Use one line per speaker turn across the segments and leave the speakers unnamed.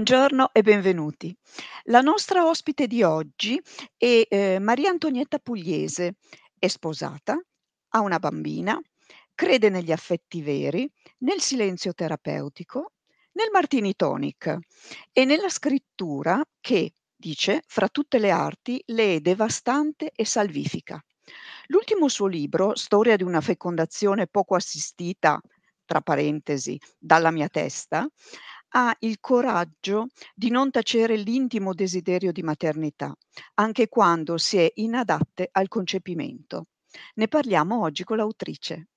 Buongiorno e benvenuti. La nostra ospite di oggi è eh, Maria Antonietta Pugliese. È sposata, ha una bambina, crede negli affetti veri, nel silenzio terapeutico, nel Martini Tonic e nella scrittura che, dice, fra tutte le arti le è devastante e salvifica. L'ultimo suo libro, Storia di una fecondazione poco assistita, tra parentesi, dalla mia testa, ha il coraggio di non tacere l'intimo desiderio di maternità, anche quando si è inadatte al concepimento. Ne parliamo oggi con l'autrice.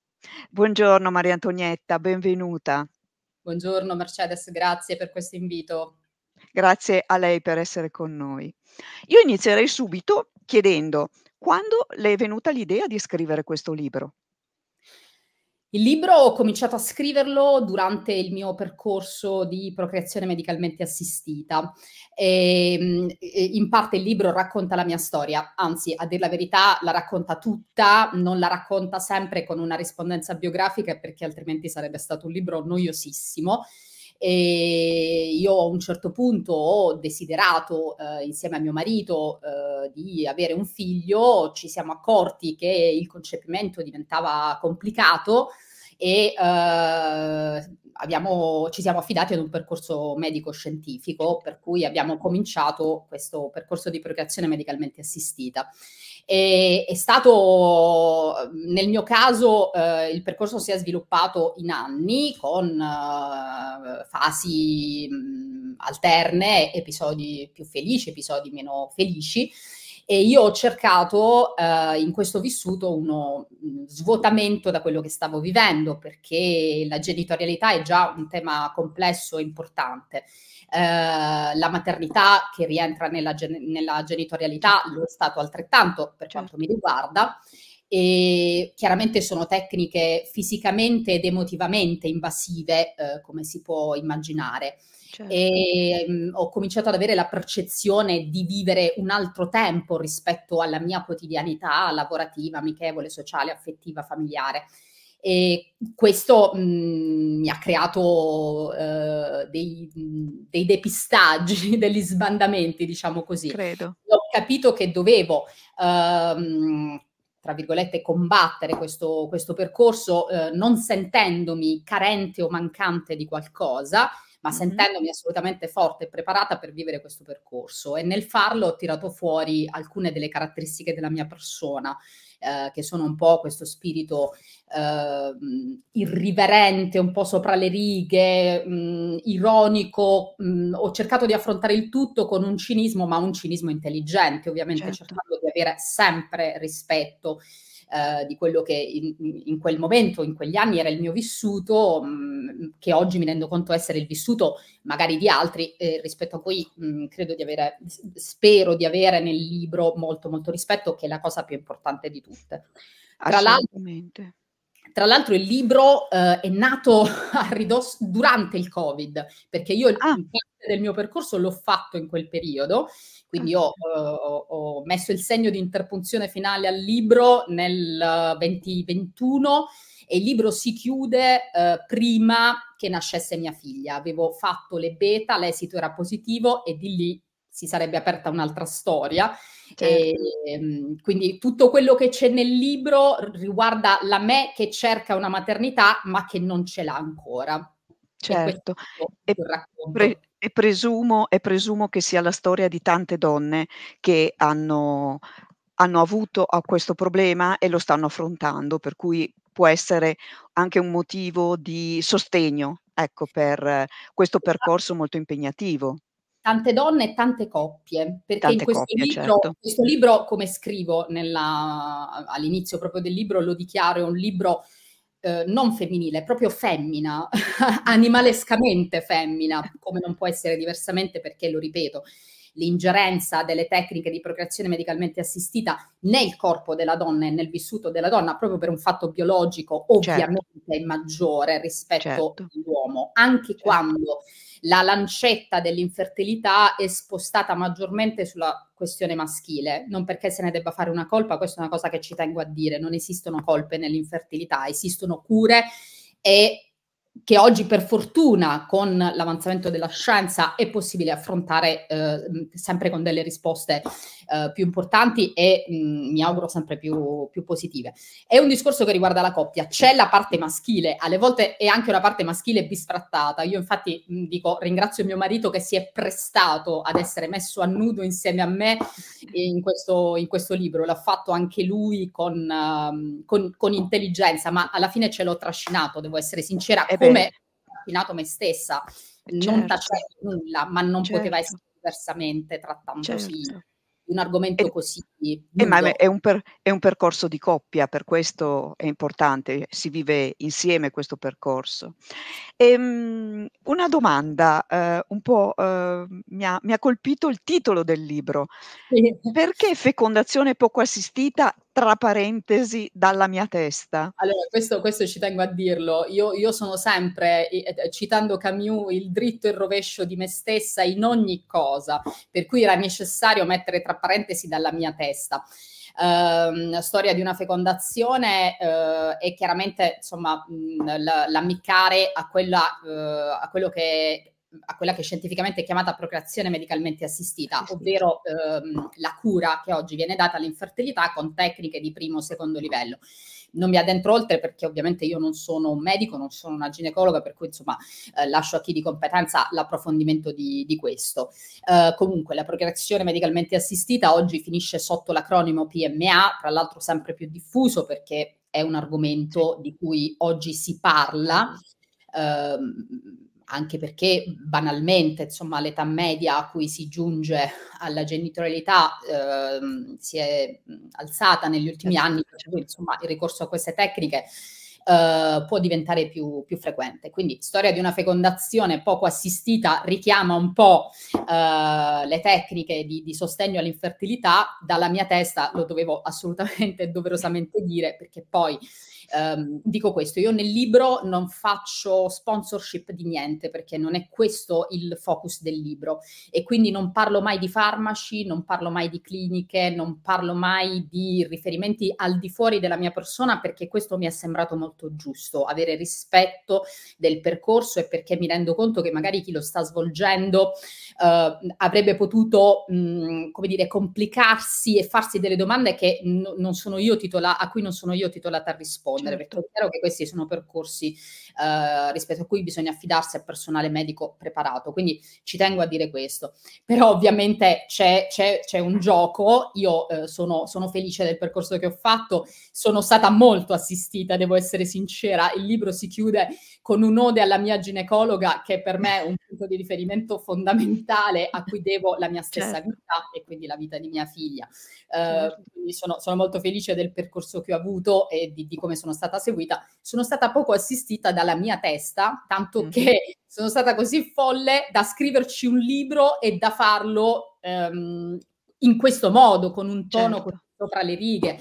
Buongiorno Maria Antonietta, benvenuta.
Buongiorno Mercedes, grazie per questo invito.
Grazie a lei per essere con noi. Io inizierei subito chiedendo quando le è venuta l'idea di scrivere questo libro? Il libro
ho cominciato a scriverlo durante il mio percorso di procreazione medicalmente assistita. Ehm, e, in parte il libro racconta la mia storia, anzi, a dir la verità, la racconta tutta, non la racconta sempre con una rispondenza biografica perché altrimenti sarebbe stato un libro noiosissimo e io a un certo punto ho desiderato eh, insieme a mio marito eh, di avere un figlio, ci siamo accorti che il concepimento diventava complicato e eh, abbiamo, ci siamo affidati ad un percorso medico-scientifico, per cui abbiamo cominciato questo percorso di procreazione medicalmente assistita. E, è stato, nel mio caso, eh, il percorso si è sviluppato in anni con eh, fasi mh, alterne, episodi più felici, episodi meno felici e io ho cercato eh, in questo vissuto uno svuotamento da quello che stavo vivendo perché la genitorialità è già un tema complesso e importante. Eh, la maternità che rientra nella, gen- nella genitorialità lo è stato altrettanto per certo. quanto mi riguarda e chiaramente sono tecniche fisicamente ed emotivamente invasive, eh, come si può immaginare. Certo. E um, ho cominciato ad avere la percezione di vivere un altro tempo rispetto alla mia quotidianità lavorativa, amichevole, sociale, affettiva, familiare. E questo mh, mm, mi ha creato uh, dei, dei, depistaggi, degli sbandamenti, diciamo così. Credo. Ho capito che dovevo, uh, tra virgolette, combattere questo, questo percorso uh, non sentendomi carente o mancante di qualcosa, ma sentendomi assolutamente forte e preparata per vivere questo percorso. E nel farlo ho tirato fuori alcune delle caratteristiche della mia persona. Eh, che sono un po' questo spirito eh, irriverente, un po' sopra le righe, mh, ironico. Mh, ho cercato di affrontare il tutto con un cinismo, ma un cinismo intelligente, ovviamente certo. cercando di avere sempre rispetto eh, di quello che in, in, quel momento, in quegli anni era il mio vissuto, mh, mm, che oggi mi rendo conto essere il vissuto magari di altri, eh, rispetto a cui mh, mm, credo di avere, spero di avere nel libro molto molto rispetto, che è la cosa più importante di tutte. Tra l'altro, tra l'altro il libro eh, è nato a ridosso durante il Covid, perché io ah. parte del mio percorso l'ho fatto in quel periodo, quindi ah. ho, eh, ho, ho messo il segno di interpunzione finale al libro nel 2021 eh, e il libro si chiude eh, prima che nascesse mia figlia. Avevo fatto le beta, l'esito era positivo e di lì si sarebbe aperta un'altra storia. Certo. E, ehm, quindi tutto quello che c'è nel libro riguarda la me che cerca una maternità ma che non ce l'ha ancora. Certo, e, pre-
e, presumo, e presumo che sia la storia di tante donne che hanno, hanno avuto questo problema e lo stanno affrontando, per cui può essere anche un motivo di sostegno ecco, per questo esatto. percorso molto impegnativo
tante donne e tante coppie, perché tante in questo, coppie, libro, certo. questo, libro, come scrivo nella, all'inizio proprio del libro, lo dichiaro, è un libro eh, non femminile, proprio femmina, animalescamente femmina, come non può essere diversamente perché, lo ripeto, l'ingerenza delle tecniche di procreazione medicalmente assistita nel corpo della donna e nel vissuto della donna, proprio per un fatto biologico, certo. ovviamente certo. è maggiore rispetto certo. all'uomo, anche certo. quando la lancetta dell'infertilità è spostata maggiormente sulla questione maschile, non perché se ne debba fare una colpa, questa è una cosa che ci tengo a dire, non esistono colpe nell'infertilità, esistono cure e che oggi per fortuna con l'avanzamento della scienza è possibile affrontare eh, sempre con delle risposte eh, più importanti e mh, mi auguro sempre più, più, positive. È un discorso che riguarda la coppia, c'è la parte maschile, alle volte è anche una parte maschile bisfrattata. Io infatti mh, dico ringrazio mio marito che si è prestato ad essere messo a nudo insieme a me in questo, in questo libro, l'ha fatto anche lui con, uh, con, con, intelligenza, ma alla fine ce l'ho trascinato, devo essere sincera. È come ho affinato me stessa, eh, certo. non tacevo nulla, ma non certo. poteva essere diversamente trattandosi certo. di un argomento e, eh, così.
Eh, ma è un, per, è un percorso di coppia, per questo è importante, si vive insieme questo percorso. E, um, una domanda, uh, un po' uh, mi, ha, mi, ha, colpito il titolo del libro, perché fecondazione poco assistita tra parentesi, dalla mia testa.
Allora, questo, questo ci tengo a dirlo. Io, io, sono sempre, citando Camus, il dritto e il rovescio di me stessa in ogni cosa, per cui era necessario mettere tra parentesi dalla mia testa. Uh, storia di una fecondazione uh, e chiaramente insomma mh, l- l'ammiccare a, quella, uh, a quello che a quella che scientificamente è chiamata procreazione medicalmente assistita, ovvero ehm, la cura che oggi viene data all'infertilità con tecniche di primo o secondo livello. Non mi addentro oltre perché ovviamente io non sono un medico, non sono una ginecologa, per cui insomma eh, lascio a chi di competenza l'approfondimento di, di questo. Eh, comunque la procreazione medicalmente assistita oggi finisce sotto l'acronimo PMA, tra l'altro sempre più diffuso perché è un argomento di cui oggi si parla ehm, anche perché banalmente insomma, l'età media a cui si giunge alla genitorialità ehm, si è alzata negli ultimi certo. anni, cioè, insomma, il ricorso a queste tecniche eh, può diventare più, più, frequente. Quindi storia di una fecondazione poco assistita richiama un po' eh, le tecniche di, di sostegno all'infertilità, dalla mia testa lo dovevo assolutamente e doverosamente dire perché poi um, dico questo, io nel libro non faccio sponsorship di niente perché non è questo il focus del libro e quindi non parlo mai di farmaci, non parlo mai di cliniche, non parlo mai di riferimenti al di fuori della mia persona perché questo mi è sembrato molto giusto, avere rispetto del percorso e perché mi rendo conto che magari chi lo sta svolgendo uh, avrebbe potuto, mh, mhmm, come dire, complicarsi e farsi delle domande che n- non sono io titola- a cui non sono io titolata a rispondere rispondere, certo. perché è chiaro che questi sono percorsi eh, rispetto a cui bisogna affidarsi a personale medico preparato, quindi ci tengo a dire questo. Però ovviamente c'è, c'è, c'è un gioco, io eh, sono, sono felice del percorso che ho fatto, sono stata molto assistita, devo essere sincera, il libro si chiude con un'ode alla mia ginecologa che per me è un punto di riferimento fondamentale a cui devo la mia stessa certo. vita e quindi la vita di mia figlia. Eh, certo. sono, sono, molto felice del percorso che ho avuto e di, di come sono sono stata seguita, sono stata poco assistita dalla mia testa, tanto mm. che sono stata così folle da scriverci un libro e da farlo ehm, in questo modo, con un tono certo. sopra le righe.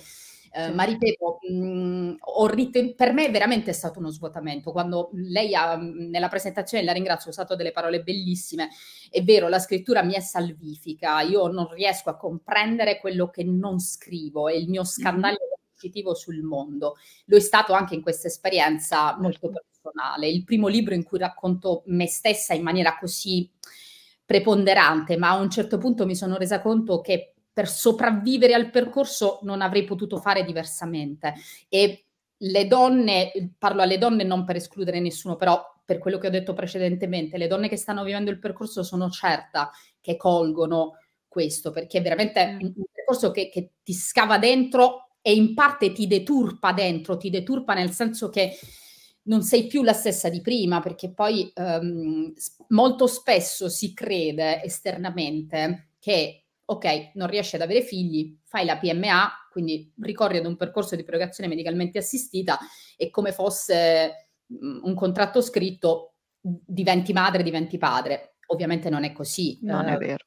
Eh, ma certo. ripeto, mh, mm, riten- per me è veramente stato uno svuotamento. Quando lei ha, nella presentazione, la ringrazio, ha usato delle parole bellissime. È vero, la scrittura mi è salvifica, io non riesco a comprendere quello che non scrivo È il mio mm-hmm. scandaglio conoscitivo sul mondo. Lo è stato anche in questa esperienza molto certo. personale. Il primo libro in cui racconto me stessa in maniera così preponderante, ma a un certo punto mi sono resa conto che per sopravvivere al percorso non avrei potuto fare diversamente. E le donne, parlo alle donne non per escludere nessuno, però per quello che ho detto precedentemente, le donne che stanno vivendo il percorso sono certa che colgono questo, perché è veramente mm. un percorso che, che ti scava dentro e in parte ti deturpa dentro, ti deturpa nel senso che non sei più la stessa di prima, perché poi ehm, molto spesso si crede esternamente che, ok, non riesci ad avere figli, fai la PMA, quindi ricorri ad un percorso di prerogazione medicalmente assistita e come fosse mm, un contratto scritto diventi madre, diventi padre. Ovviamente non è così. Non eh, è vero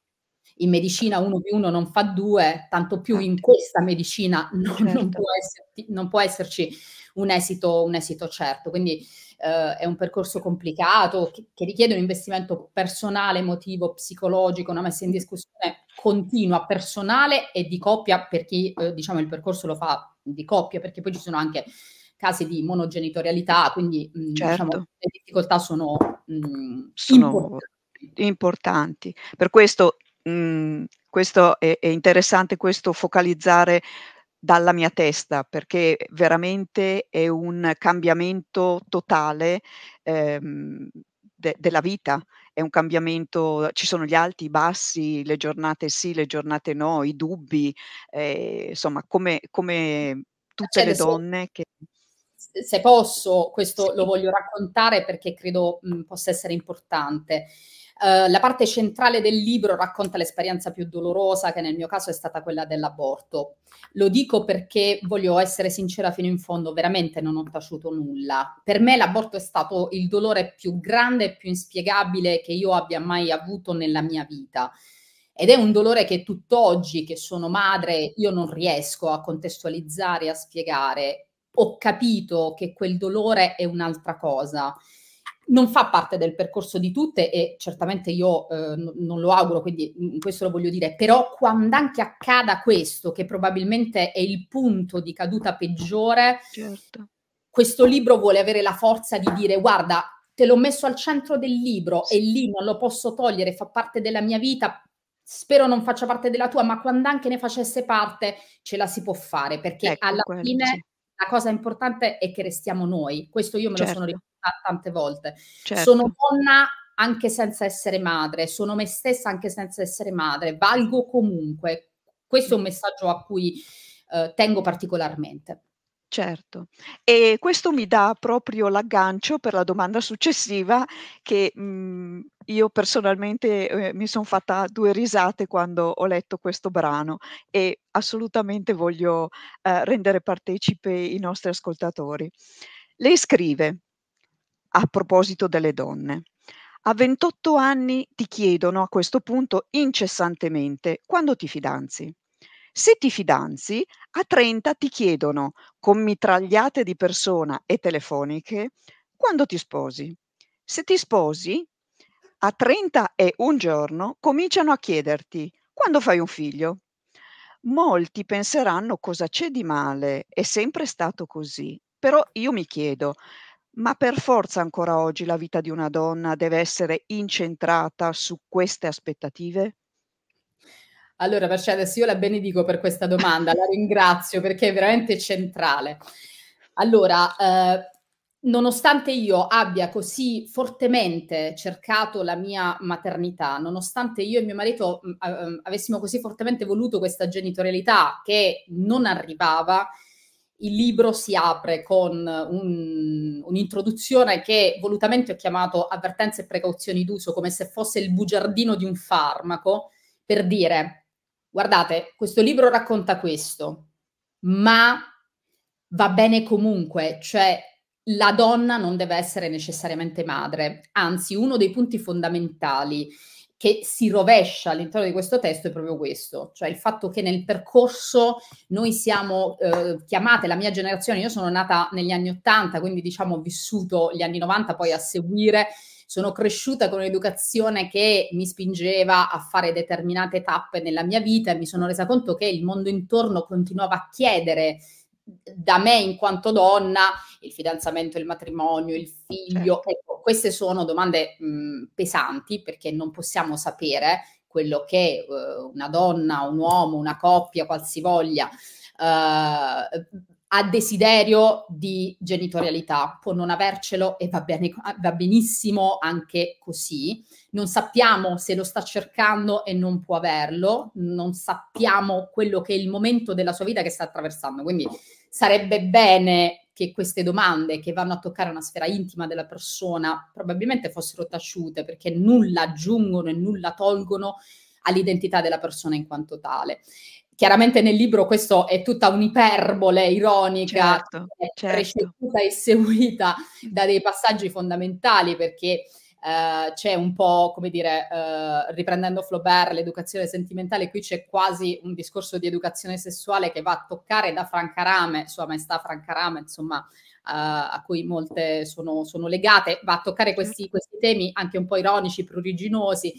in medicina uno più uno non fa due, tanto più in ecco. questa medicina non, certo. non, può, esserti, non può, esserci un esito, un esito certo. Quindi eh, è un percorso complicato che, che, richiede un investimento personale, emotivo, psicologico, una messa in discussione continua, personale e di coppia per chi eh, diciamo il percorso lo fa di coppia, perché poi ci sono anche casi di monogenitorialità, quindi mh, mm, diciamo, certo.
le difficoltà sono, mh, mm, sono importanti. importanti. Per questo mh, mhmm, questo è, è interessante questo focalizzare dalla mia testa perché veramente è un cambiamento totale ehm, de- della vita, è un cambiamento, ci sono gli alti, i bassi, le giornate sì, le giornate no, i dubbi, eh, insomma come, come tutte le donne
se, che... Se posso, questo sì. lo voglio raccontare perché credo mh, mhmm, possa essere importante. Eh, la parte centrale del libro racconta l'esperienza più dolorosa, che nel mio caso è stata quella dell'aborto. Lo dico perché voglio essere sincera fino in fondo, veramente non ho taciuto nulla. Per me l'aborto è stato il dolore più grande e più inspiegabile che io abbia mai avuto nella mia vita. Ed è un dolore che tutt'oggi, che sono madre, io non riesco a contestualizzare, a spiegare. Ho capito che quel dolore è un'altra cosa non fa parte del percorso di tutte e certamente io eh, non lo auguro, quindi mm, questo lo voglio dire, però quando anche accada questo, che probabilmente è il punto di caduta peggiore, certo. questo libro vuole avere la forza di dire guarda, te l'ho messo al centro del libro e lì non lo posso togliere, fa parte della mia vita, spero non faccia parte della tua, ma quando anche ne facesse parte ce la si può fare, perché ecco, alla quello, fine... Sì la cosa importante è che restiamo noi. Questo io me certo. lo sono certo. ricordata tante volte. Certo. Sono donna anche senza essere madre, sono me stessa anche senza essere madre, valgo comunque. Questo è un messaggio a cui eh, tengo
particolarmente. Certo, e questo mi dà proprio l'aggancio per la domanda successiva che mh, mhmm, io personalmente eh, mi sono fatta due risate quando ho letto questo brano e assolutamente voglio eh, rendere partecipe i nostri ascoltatori. Lei scrive, a proposito delle donne, a 28 anni ti chiedono a questo punto incessantemente quando ti fidanzi. Se ti fidanzi, a 30 ti chiedono, con mitragliate di persona e telefoniche, quando ti sposi. Se ti sposi, a 30 e un giorno cominciano a chiederti quando fai un figlio. Molti penseranno cosa c'è di male, è sempre stato così. Però io mi chiedo, ma per forza ancora oggi la vita di una donna deve essere incentrata su queste aspettative? Allora, Mercedes, io la benedico per questa domanda, la ringrazio
perché è veramente centrale. Allora, eh, nonostante io abbia così fortemente cercato la mia maternità, nonostante io e mio marito mh, mm, mm, avessimo così fortemente voluto questa genitorialità che non arrivava, il libro si apre con un, un'introduzione che volutamente ho chiamato avvertenze e precauzioni d'uso, come se fosse il bugiardino di un farmaco, per dire guardate, questo libro racconta questo, ma va bene comunque, cioè la donna non deve essere necessariamente madre, anzi uno dei punti fondamentali che si rovescia all'interno di questo testo è proprio questo, cioè il fatto che nel percorso noi siamo eh, chiamate, la mia generazione, io sono nata negli anni 80, quindi diciamo ho vissuto gli anni 90 poi a seguire, sono cresciuta con un'educazione che mi spingeva a fare determinate tappe nella mia vita e mi sono resa conto che il mondo intorno continuava a chiedere da me in quanto donna il fidanzamento, il matrimonio, il figlio. Certo. Ecco, queste sono domande mh, mhmm, pesanti perché non possiamo sapere quello che uh, una donna, un uomo, una coppia, qualsivoglia uh, ha desiderio di genitorialità, può non avercelo e va, bene, ah, va benissimo anche così. Non sappiamo se lo sta cercando e non può averlo, non sappiamo quello che è il momento della sua vita che sta attraversando. Quindi sarebbe bene che queste domande che vanno a toccare una sfera intima della persona probabilmente fossero taciute perché nulla aggiungono e nulla tolgono all'identità della persona in quanto tale chiaramente nel libro questo è tutta un'iperbole ironica, certo, certo. preceduta e seguita da dei passaggi fondamentali perché eh, c'è un po', come dire, eh, riprendendo Flaubert, l'educazione sentimentale, qui c'è quasi un discorso di educazione sessuale che va a toccare da Franca Rame, sua maestà Franca Rame, insomma, Uh, a cui molte sono, sono, legate, va a toccare questi, questi, temi anche un po' ironici, pruriginosi,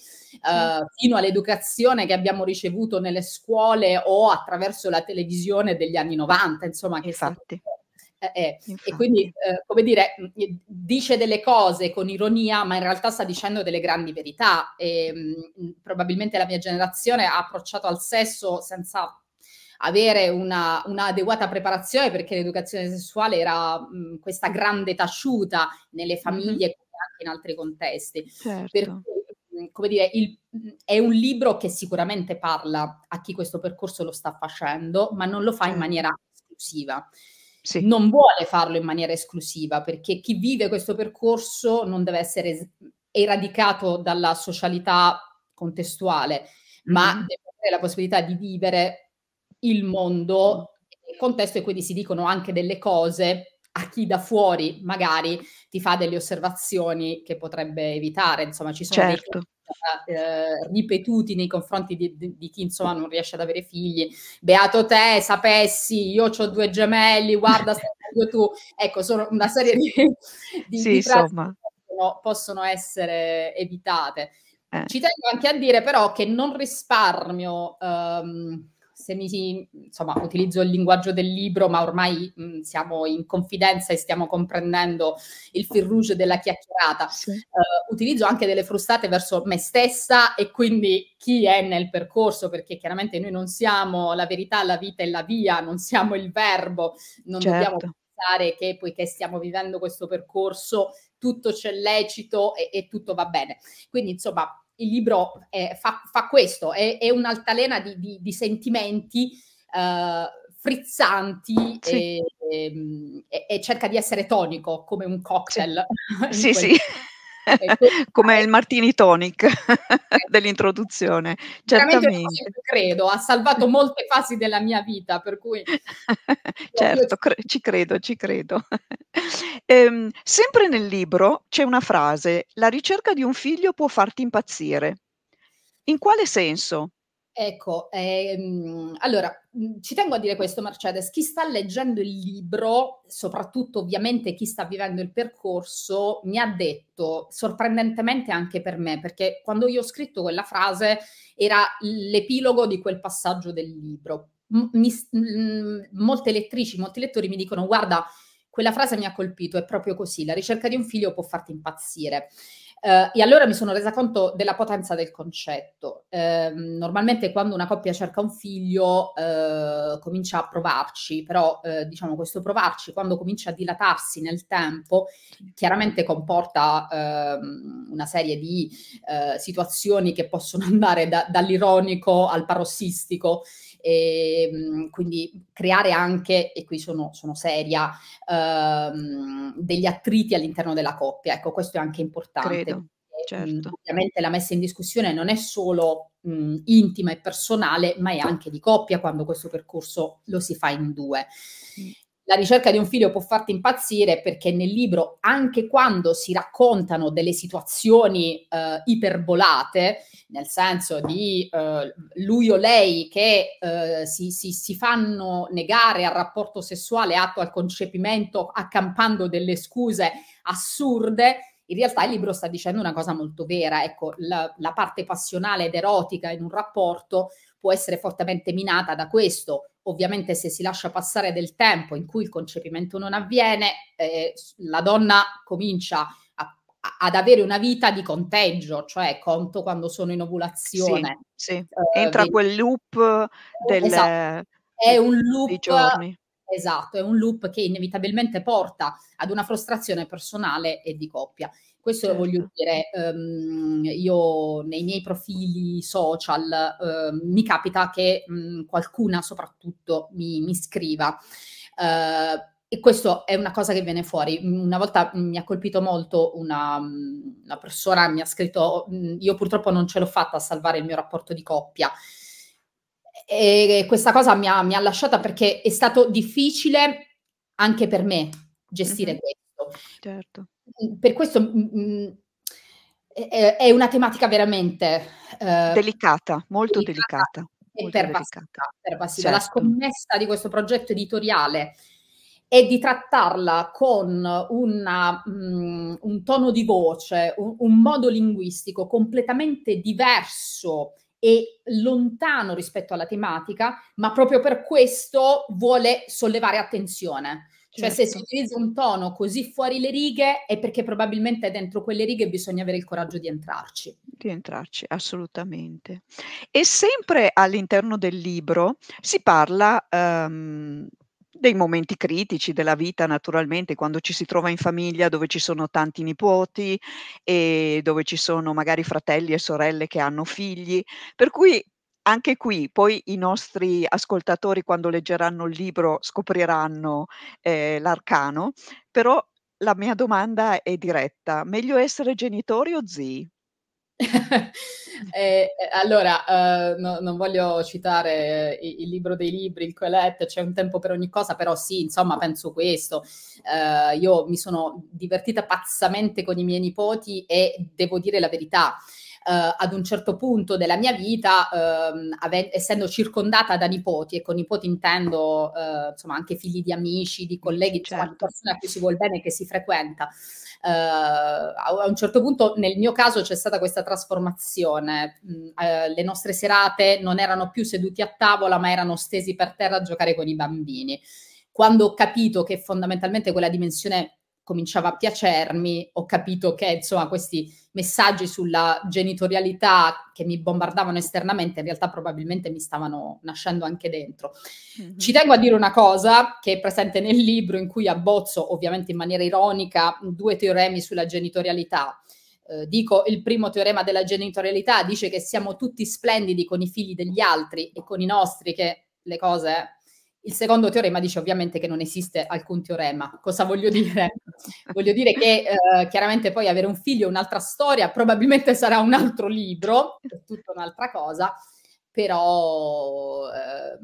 uh, fino all'educazione che abbiamo ricevuto nelle scuole o attraverso la televisione degli anni 90, insomma, che Infatti. è è. Eh, eh, e quindi, eh, come dire, mm, dice delle cose con ironia, ma in realtà sta dicendo delle grandi verità. E, mh, mm, mm, probabilmente la mia generazione ha approcciato al sesso senza avere una, una, preparazione perché l'educazione sessuale era mh, questa grande taciuta nelle famiglie mm-hmm. e anche in altri contesti. Certo. Per, come dire, il, è un libro che sicuramente parla a chi questo percorso lo sta facendo, ma non lo fa in certo. maniera esclusiva sì. non vuole farlo in maniera esclusiva, perché chi vive questo percorso non deve essere eradicato dalla socialità contestuale, ma mm-hmm. deve avere la possibilità di vivere il mondo, il mm. contesto e quindi si dicono anche delle cose a chi da fuori magari ti fa delle osservazioni che potrebbe evitare, insomma ci sono certo. dei eh, ripetuti nei confronti di, di, di, chi insomma non riesce ad avere figli. Beato te, sapessi, io ho due gemelli, guarda, due tu. Ecco, sono una serie di,
di, sì, di insomma.
Possono, possono essere evitate. Eh. Ci tengo anche a dire però che non risparmio... Um, se mi, insomma, utilizzo il linguaggio del libro, ma ormai mh, siamo in confidenza e stiamo comprendendo il fil rouge della chiacchierata, sì. uh, utilizzo anche delle frustate verso me stessa e quindi chi è nel percorso, perché chiaramente noi non siamo la verità, la vita e la via, non siamo il verbo, non certo. dobbiamo pensare che poiché stiamo vivendo questo percorso tutto c'è lecito e, e tutto va bene. Quindi insomma il libro è, fa, fa, questo, è, è un'altalena di, di, di, sentimenti eh, frizzanti sì. e, ehm, e, e, cerca di essere tonico come un cocktail. Sì, sì.
Come il Martini Tonic dell'introduzione. Certamente.
Credo, ha salvato molte fasi della mia vita, per cui...
certo, cre- ci credo, ci credo. Ehm, sempre nel libro c'è una frase, la ricerca di un figlio può farti impazzire. In quale senso?
Ecco, ehm, allora mhmm, ci tengo a dire questo, Mercedes, chi sta leggendo il libro, soprattutto ovviamente chi sta vivendo il percorso, mi ha detto, sorprendentemente anche per me, perché quando io ho scritto quella frase era l'epilogo di quel passaggio del libro. M- mi, mhmm, molte lettrici, molti lettori mi dicono, guarda, quella frase mi ha colpito, è proprio così, la ricerca di un figlio può farti impazzire. Eh, e allora mi sono resa conto della potenza del concetto. Eh, normalmente quando una coppia cerca un figlio eh, comincia a provarci, però eh, diciamo questo provarci quando comincia a dilatarsi nel tempo chiaramente comporta ehm, una serie di eh, situazioni che possono andare da, dall'ironico al parossistico e ehm, quindi creare anche, e qui sono, sono seria, ehm, degli attriti all'interno della coppia. Ecco, questo è anche importante. Credo. Certo. Ovviamente la messa in discussione non è solo mh, intima e personale, ma è anche di coppia quando questo percorso lo si fa in due. Mm la ricerca di un figlio può farti impazzire perché nel libro, anche quando si raccontano delle situazioni eh, iperbolate, nel senso di eh, lui o lei che eh, si, si, si, fanno negare al rapporto sessuale atto al concepimento accampando delle scuse assurde, in realtà il libro sta dicendo una cosa molto vera, ecco, la, la parte passionale ed erotica in un rapporto può essere fortemente minata da questo Ovviamente se si lascia passare del tempo in cui il concepimento non avviene, eh, la donna comincia a, ad avere una vita di conteggio, cioè conto quando sono in ovulazione. Sì, sì. Eh, Entra vedi.
quel loop del, esatto.
è un loop, dei giorni. Esatto, è un loop che inevitabilmente porta ad una frustrazione personale e di coppia. Questo certo. lo voglio certo. dire, um, io nei miei profili social uh, mi capita che um, qualcuna soprattutto mi, mi scriva. Uh, e questo è una cosa che viene fuori. Mhmm, una volta mi ha colpito molto una, mhmm, una persona, mi ha scritto, oh, io purtroppo non ce l'ho fatta a salvare il mio rapporto di coppia. E questa cosa mi ha, mi ha lasciata perché è stato difficile anche per me gestire mm-hmm. questo. Certo per questo
mh,
è, è, una tematica veramente eh, delicata, molto delicata. delicata e pervasiva, pervasiva. Certo. La scommessa di questo progetto editoriale è di trattarla con una, mh, un tono di voce, un, un modo linguistico completamente diverso e lontano rispetto alla tematica, ma proprio per questo vuole sollevare attenzione. Cioè certo. se si certo. utilizza un tono così fuori le righe è perché probabilmente dentro quelle righe bisogna avere il coraggio di entrarci.
Di entrarci, assolutamente. E sempre all'interno del libro si parla um, dei momenti critici della vita, naturalmente, quando ci si trova in famiglia dove ci sono tanti nipoti e dove ci sono magari fratelli e sorelle che hanno figli, per cui anche qui poi i nostri ascoltatori quando leggeranno il libro scopriranno eh, l'arcano, però la mia domanda è diretta, meglio essere genitori o zii?
Eh, eh, allora, eh, no, non voglio citare eh, il, il, libro dei libri, il Colette, c'è un tempo per ogni cosa, però sì, insomma, penso questo. Eh, io mi sono divertita pazzamente con i miei nipoti e devo dire la verità, eh, ad un certo punto della mia vita, ehm, ave- essendo circondata da nipoti, e con nipoti intendo eh, insomma anche figli di amici, di colleghi, certo. insomma, persone a cui si vuole bene, e che si frequenta. Eh, a un certo punto nel mio caso c'è stata questa trasformazione. Mm, le nostre serate non erano più seduti a tavola, ma erano stesi per terra a giocare con i bambini. Quando ho capito che fondamentalmente quella dimensione cominciava a piacermi, ho capito che insomma questi messaggi sulla genitorialità che mi bombardavano esternamente in realtà probabilmente mi stavano nascendo anche dentro. Mm-hmm. Ci tengo a dire una cosa che è presente nel libro in cui abbozzo ovviamente in maniera ironica due teoremi sulla genitorialità. Eh, dico il primo teorema della genitorialità dice che siamo tutti splendidi con i figli degli altri e con i nostri che le cose eh, il secondo teorema dice ovviamente che non esiste alcun teorema. Cosa voglio dire? voglio dire che eh, chiaramente poi avere un figlio è un'altra storia, probabilmente sarà un altro libro, è tutta un'altra cosa, però eh,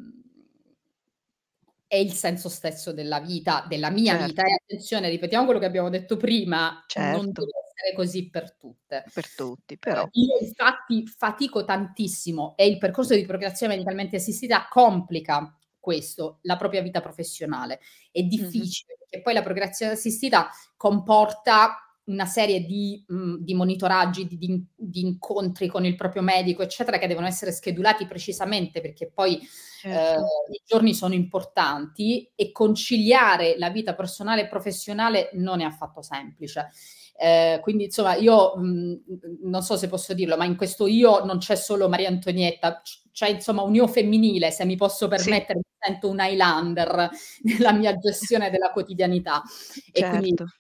è il senso stesso della vita, della mia certo. vita. E attenzione, ripetiamo quello che abbiamo detto prima, certo. non deve essere così per tutte. Per tutti, però. Io infatti fatico tantissimo e il percorso di procreazione mentalmente assistita complica questo, la propria vita professionale. È difficile, mm-hmm. perché poi la procreazione assistita comporta una serie di, mh, mhmm, di monitoraggi, di, di, di, incontri con il proprio medico, eccetera, che devono essere schedulati precisamente perché poi certo. eh, i giorni sono importanti e conciliare la vita personale e professionale non è affatto semplice. Eh, quindi insomma io mh, mhmm, non so se posso dirlo, ma in questo io non c'è solo Maria Antonietta, c'è insomma un io femminile, se mi posso permettere sì sento un Highlander nella mia gestione della quotidianità. Certo. E quindi certo.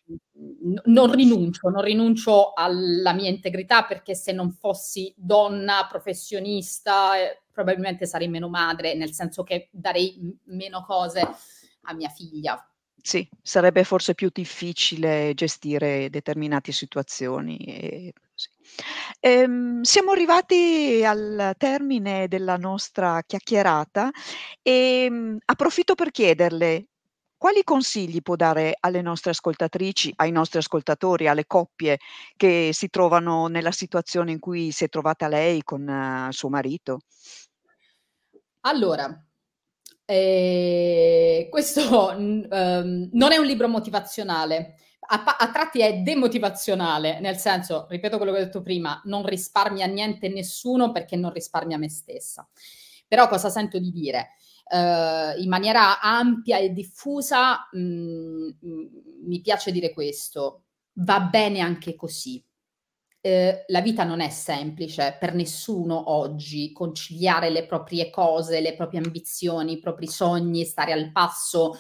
non rinuncio, non rinuncio alla mia integrità perché se non fossi donna, professionista, eh, probabilmente sarei meno madre, nel senso che darei meno cose a
mia figlia, sì, sarebbe forse più difficile gestire determinate situazioni, ehm, sì. Ehm, siamo arrivati al termine della nostra chiacchierata, ehm, approfitto per chiederle quali consigli può dare alle nostre ascoltatrici, ai nostri ascoltatori, alle coppie che si trovano nella situazione in cui si è trovata lei con, uhm, suo marito?
Allora eh, questo um, non è un libro motivazionale, a, a, tratti è demotivazionale, nel senso, ripeto quello che ho detto prima, non risparmia niente nessuno perché non risparmia me stessa. Però cosa sento di dire? Uh, in maniera ampia e diffusa mh, mm, mh, mm, mi piace dire questo, va bene anche così eh, la vita non è semplice per nessuno oggi conciliare le proprie cose, le proprie ambizioni, i propri sogni, stare al passo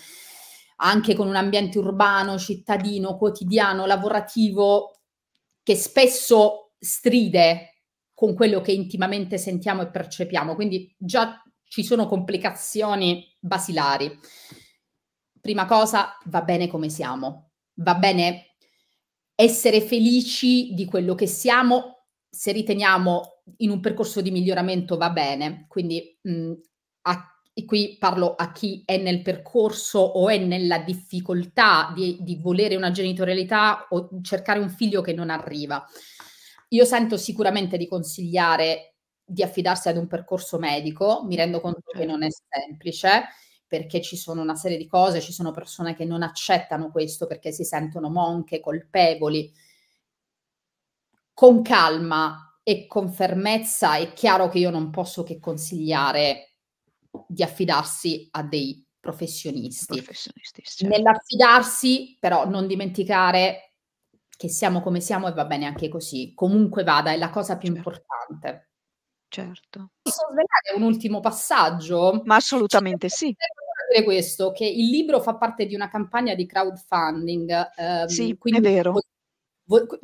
anche con un ambiente urbano, cittadino, quotidiano, lavorativo, che spesso stride con quello che intimamente sentiamo e percepiamo. Quindi già ci sono complicazioni basilari. Prima cosa, va bene come siamo, va bene essere felici di quello che siamo, se riteniamo in un percorso di miglioramento va bene, quindi mh, mm, a, qui parlo a chi è nel percorso o è nella difficoltà di, di volere una genitorialità o cercare un figlio che non arriva. Io sento sicuramente di consigliare di affidarsi ad un percorso medico, mi rendo conto che certo. non è semplice, perché ci sono una serie di cose, ci sono persone che non accettano questo perché si sentono monche, colpevoli. Con calma e con fermezza è chiaro che io non posso che consigliare di affidarsi a dei professionisti. professionisti certo. Nell'affidarsi però non dimenticare che siamo come siamo e va bene anche così, comunque vada, è la cosa più certo. importante certo. Posso svelare un ultimo passaggio? Ma assolutamente sì dire questo, che il libro fa parte di una campagna di crowdfunding. Ehm, sì, è vero.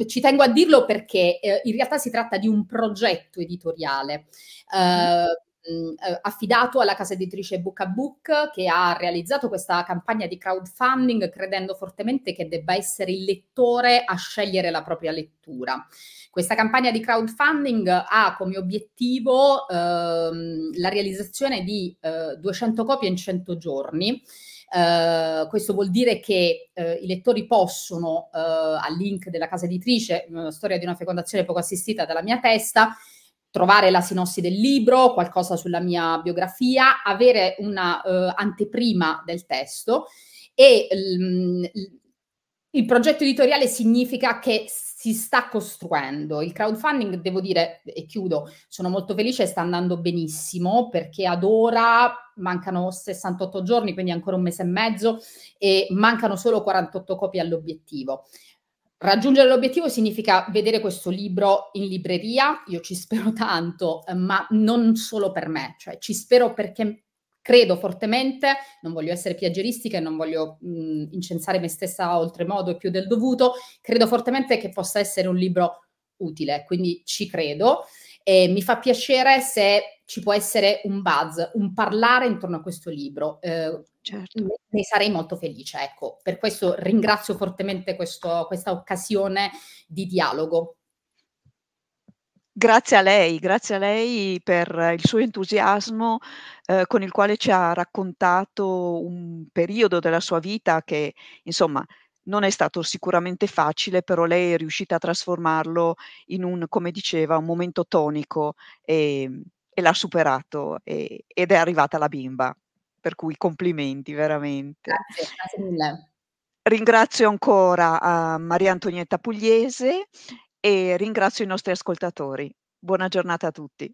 Ci tengo a dirlo perché eh, in realtà si tratta di un progetto editoriale. Mm. Eh, eh, affidato alla casa editrice Book a Book che ha realizzato questa campagna di crowdfunding credendo fortemente che debba essere il lettore a scegliere la propria lettura. Questa campagna di crowdfunding ha come obiettivo ehm, la realizzazione di eh, 200 copie in 100 giorni. Uh, questo vuol dire che uh, i lettori possono, uh, al link della casa editrice, Storia di una fecondazione poco assistita dalla mia testa, trovare la sinossi del libro, qualcosa sulla mia biografia, avere una eh, anteprima del testo e il, ehm, il progetto editoriale significa che si sta costruendo. Il crowdfunding, devo dire, e chiudo, sono molto felice, sta andando benissimo perché ad ora mancano 68 giorni, quindi ancora un mese e mezzo, e mancano solo 48 copie all'obiettivo. Raggiungere l'obiettivo significa vedere questo libro in libreria, io ci spero tanto, ma non solo per me, cioè ci spero perché credo fortemente, non voglio essere piaggeristica e non voglio mh, incensare me stessa oltremodo e più del dovuto, credo fortemente che possa essere un libro utile, quindi ci credo e mi fa piacere se ci può essere un buzz, un parlare intorno a questo libro. Eh, certo. ne sarei molto felice. Ecco, per questo mm. ringrazio fortemente questo, questa occasione di dialogo.
Grazie a lei, grazie a lei per il suo entusiasmo eh, con il quale ci ha raccontato un periodo della sua vita che, insomma, non è stato sicuramente facile, però lei è riuscita a trasformarlo in un, come diceva, un momento tonico e, e l'ha superato e, ed è arrivata la bimba per cui complimenti veramente. Grazie, grazie mille. Ringrazio ancora ehm, Maria Antonietta Pugliese e ringrazio i nostri ascoltatori. Buona giornata a tutti.